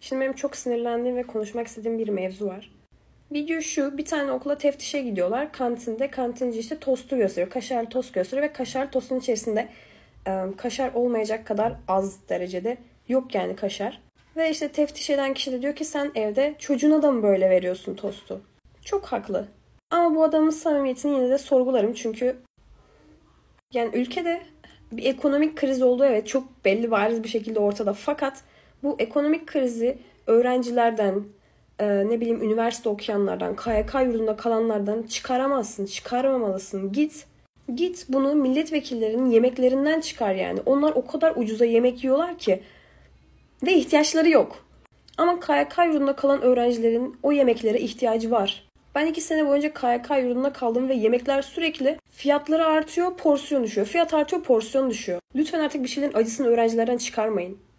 Şimdi benim çok sinirlendiğim ve konuşmak istediğim bir mevzu var. Video şu, bir tane okula teftişe gidiyorlar. Kantinde, kantinci işte tostu gösteriyor. kaşar tost gösteriyor ve kaşar tostun içerisinde kaşar olmayacak kadar az derecede yok yani kaşar. Ve işte teftiş eden kişi de diyor ki sen evde çocuğuna da mı böyle veriyorsun tostu? Çok haklı. Ama bu adamın samimiyetini yine de sorgularım çünkü yani ülkede bir ekonomik kriz oldu evet çok belli bariz bir şekilde ortada fakat bu ekonomik krizi öğrencilerden, e, ne bileyim üniversite okuyanlardan, KYK yurdunda kalanlardan çıkaramazsın, çıkarmamalısın. Git Git bunu milletvekillerinin yemeklerinden çıkar yani. Onlar o kadar ucuza yemek yiyorlar ki ve ihtiyaçları yok. Ama KYK yurdunda kalan öğrencilerin o yemeklere ihtiyacı var. Ben iki sene boyunca KYK yurdunda kaldım ve yemekler sürekli fiyatları artıyor, porsiyon düşüyor. Fiyat artıyor, porsiyon düşüyor. Lütfen artık bir şeylerin acısını öğrencilerden çıkarmayın.